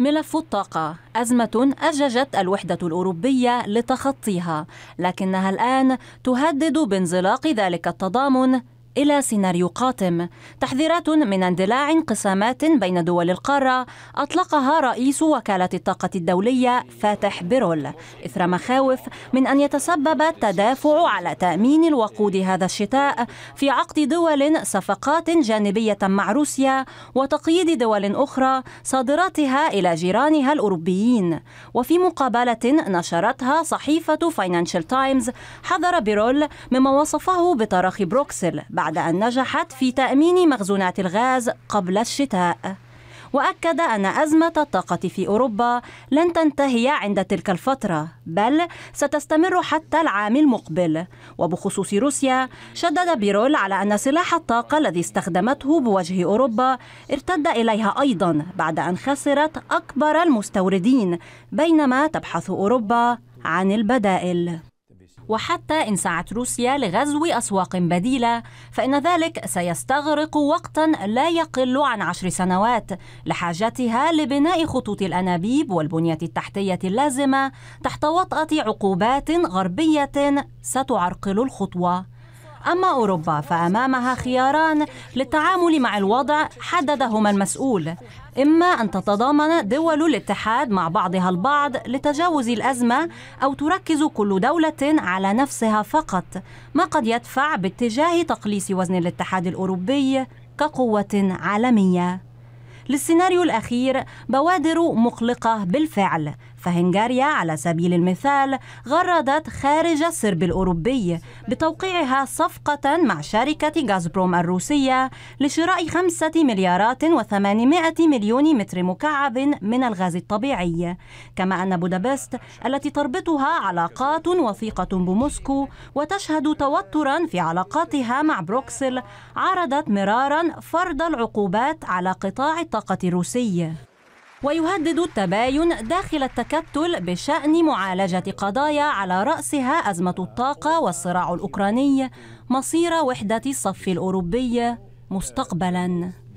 ملف الطاقة أزمة أججت الوحدة الأوروبية لتخطيها لكنها الآن تهدد بانزلاق ذلك التضامن إلى سيناريو قاتم تحذيرات من اندلاع انقسامات بين دول القارة أطلقها رئيس وكالة الطاقة الدولية فاتح بيرول إثر مخاوف من أن يتسبب التدافع على تأمين الوقود هذا الشتاء في عقد دول صفقات جانبية مع روسيا وتقييد دول أخرى صادراتها إلى جيرانها الأوروبيين وفي مقابلة نشرتها صحيفة فاينانشال تايمز حذر بيرول مما وصفه بتراخي بروكسل بعد أن نجحت في تأمين مخزونات الغاز قبل الشتاء وأكد أن أزمة الطاقة في أوروبا لن تنتهي عند تلك الفترة بل ستستمر حتى العام المقبل وبخصوص روسيا شدد بيرول على أن سلاح الطاقة الذي استخدمته بوجه أوروبا ارتد إليها أيضا بعد أن خسرت أكبر المستوردين بينما تبحث أوروبا عن البدائل وحتى إن سعت روسيا لغزو أسواق بديلة فإن ذلك سيستغرق وقتا لا يقل عن عشر سنوات لحاجتها لبناء خطوط الأنابيب والبنية التحتية اللازمة تحت وطأة عقوبات غربية ستعرقل الخطوة أما أوروبا فأمامها خياران للتعامل مع الوضع حددهما المسؤول إما أن تتضامن دول الاتحاد مع بعضها البعض لتجاوز الأزمة أو تركز كل دولة على نفسها فقط ما قد يدفع باتجاه تقليص وزن الاتحاد الأوروبي كقوة عالمية للسيناريو الأخير بوادر مقلقة بالفعل فهنغاريا على سبيل المثال غردت خارج السرب الأوروبي بتوقيعها صفقة مع شركة غازبروم الروسية لشراء خمسة مليارات وثمانمائة مليون متر مكعب من الغاز الطبيعي كما أن بودابست التي تربطها علاقات وثيقة بموسكو وتشهد توترا في علاقاتها مع بروكسل عرضت مرارا فرض العقوبات على قطاع الطاقة الطاقة الروسي ويهدد التباين داخل التكتل بشأن معالجة قضايا على رأسها أزمة الطاقة والصراع الأوكراني مصير وحدة الصف الأوروبي مستقبلاً